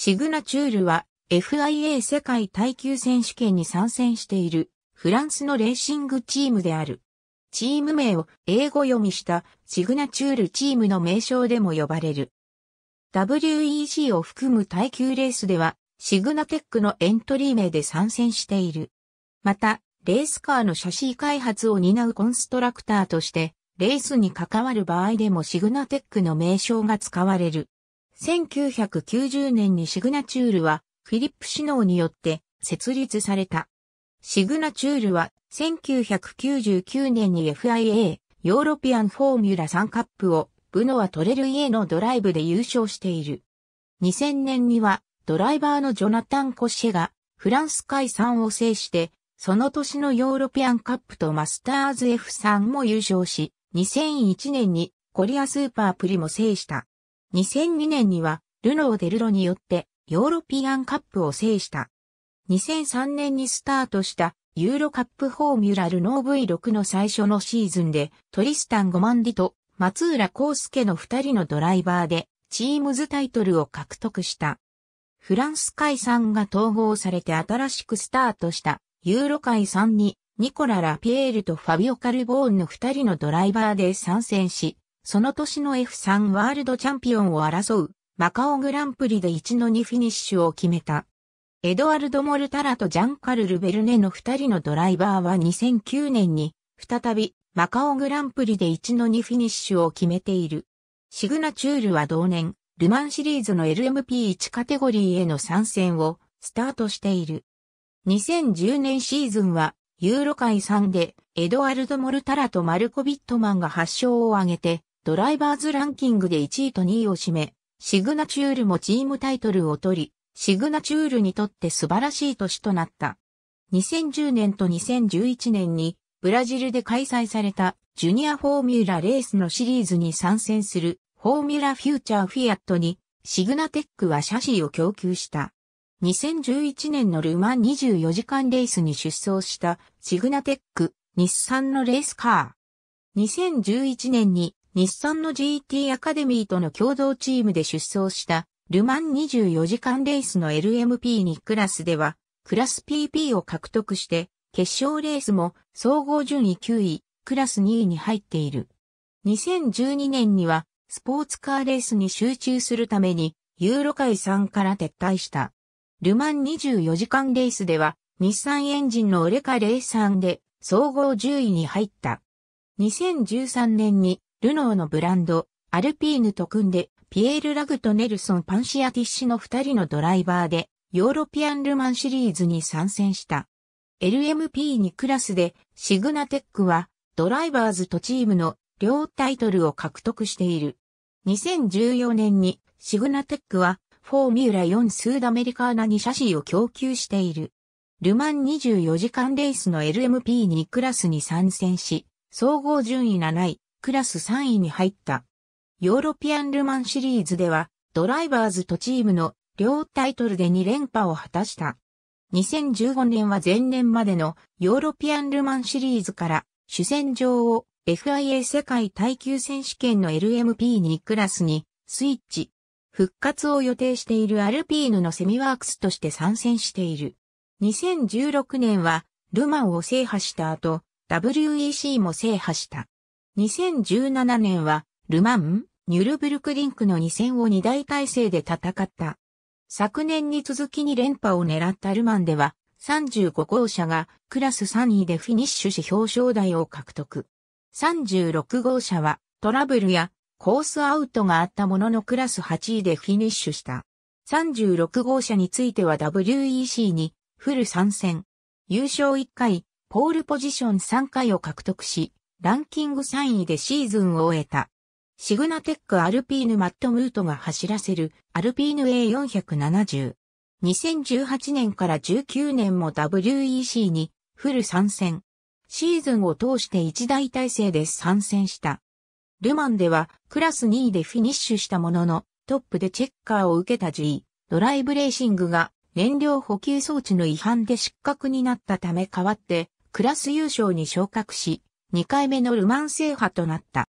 シグナチュールは FIA 世界耐久選手権に参戦しているフランスのレーシングチームである。チーム名を英語読みしたシグナチュールチームの名称でも呼ばれる。WEC を含む耐久レースではシグナテックのエントリー名で参戦している。また、レースカーのシャシー開発を担うコンストラクターとして、レースに関わる場合でもシグナテックの名称が使われる。1990年にシグナチュールはフィリップ・シノーによって設立された。シグナチュールは1999年に FIA ヨーロピアンフォーミュラ3カップをブノア・トレルイエのドライブで優勝している。2000年にはドライバーのジョナタン・コッシェがフランス海3を制して、その年のヨーロピアンカップとマスターズ F3 も優勝し、2001年にコリアスーパープリも制した。2002年には、ルノーデルロによってヨーロピアンカップを制した。2003年にスタートしたユーロカップフォーミュラルノー V6 の最初のシーズンでトリスタン・ゴマンディと松浦康介の2人のドライバーでチームズタイトルを獲得した。フランス海産が統合されて新しくスタートしたユーロ海産にニコラ・ラピエールとファビオ・カルボーンの2人のドライバーで参戦し、その年の F3 ワールドチャンピオンを争う、マカオグランプリで1の2フィニッシュを決めた。エドワルド・モルタラとジャンカル・ル・ベルネの2人のドライバーは2009年に、再び、マカオグランプリで1の2フィニッシュを決めている。シグナチュールは同年、ルマンシリーズの LMP1 カテゴリーへの参戦をスタートしている。2010年シーズンは、ユーロ界3で、エドワルド・モルタラとマルコ・ビットマンが8勝を挙げて、ドライバーズランキングで1位と2位を占め、シグナチュールもチームタイトルを取り、シグナチュールにとって素晴らしい年となった。2010年と2011年にブラジルで開催されたジュニアフォーミュラレースのシリーズに参戦するフォーミュラフューチャーフィアットにシグナテックは車シを供給した。2011年のルマン24時間レースに出走したシグナテック、日産のレースカー。2011年に日産の GT アカデミーとの共同チームで出走した、ルマン24時間レースの LMP2 クラスでは、クラス PP を獲得して、決勝レースも総合順位9位、クラス2位に入っている。2012年には、スポーツカーレースに集中するために、ユーロ界3から撤退した。ルマン24時間レースでは、日産エンジンのオレカレーサンで総合10位に入った。2013年にルノーのブランド、アルピーヌと組んで、ピエール・ラグとネルソン・パンシアティッシュの二人のドライバーで、ヨーロピアンルマンシリーズに参戦した。LMP2 クラスで、シグナテックは、ドライバーズとチームの両タイトルを獲得している。2014年に、シグナテックは、フォーミュラ4スーダメリカーナに車種を供給している。ルマン24時間レースの LMP2 クラスに参戦し、総合順位7位、クラス3位に入った。ヨーロピアンルマンシリーズでは、ドライバーズとチームの両タイトルで2連覇を果たした。2015年は前年までのヨーロピアンルマンシリーズから主戦場を FIA 世界耐久選手権の LMP2 クラスにスイッチ。復活を予定しているアルピーヌのセミワークスとして参戦している。2016年はルマンを制覇した後、WEC も制覇した。2017年は、ルマン、ニュルブルクリンクの2戦を2大体制で戦った。昨年に続きに連覇を狙ったルマンでは、35号車がクラス3位でフィニッシュし表彰台を獲得。36号車はトラブルやコースアウトがあったもののクラス8位でフィニッシュした。36号車については WEC にフル参戦。優勝1回、ポールポジション3回を獲得し、ランキング3位でシーズンを終えた。シグナテックアルピーヌマットムートが走らせるアルピーヌ A470。2018年から19年も WEC にフル参戦。シーズンを通して一大体制で参戦した。ルマンではクラス2位でフィニッシュしたもののトップでチェッカーを受けた G、ドライブレーシングが燃料補給装置の違反で失格になったため代わってクラス優勝に昇格し、2回目のルマン制覇となった。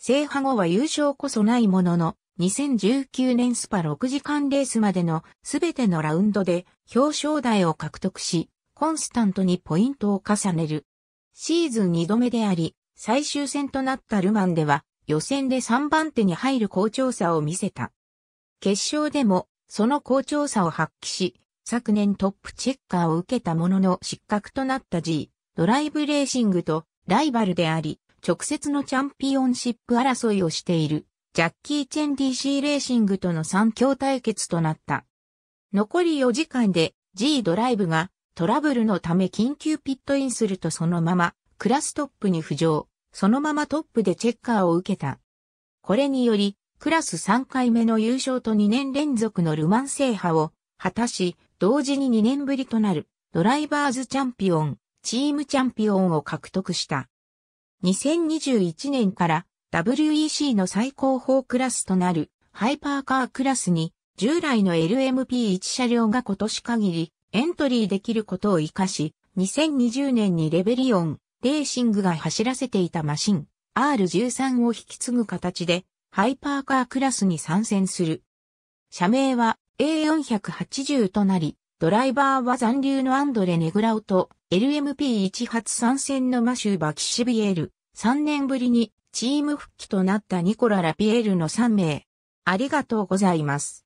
制覇後は優勝こそないものの、2019年スパ6時間レースまでのすべてのラウンドで表彰台を獲得し、コンスタントにポイントを重ねる。シーズン2度目であり、最終戦となったルマンでは予選で3番手に入る好調さを見せた。決勝でもその好調さを発揮し、昨年トップチェッカーを受けたものの失格となった G、ドライブレーシングとライバルであり、直接のチャンピオンシップ争いをしている、ジャッキー・チェン DC レーシングとの三強対決となった。残り4時間で G ドライブがトラブルのため緊急ピットインするとそのままクラストップに浮上、そのままトップでチェッカーを受けた。これにより、クラス3回目の優勝と2年連続のルマン制覇を果たし、同時に2年ぶりとなるドライバーズチャンピオンチームチャンピオンを獲得した。2021年から WEC の最高峰クラスとなるハイパーカークラスに従来の LMP1 車両が今年限りエントリーできることを活かし、2020年にレベリオン、レーシングが走らせていたマシン、R13 を引き継ぐ形で、ハイパーカークラスに参戦する。社名は A480 となり、ドライバーは残留のアンドレ・ネグラオと l m p 1発参戦のマシュー・バキシビエル。3年ぶりにチーム復帰となったニコラ・ラピエールの3名。ありがとうございます。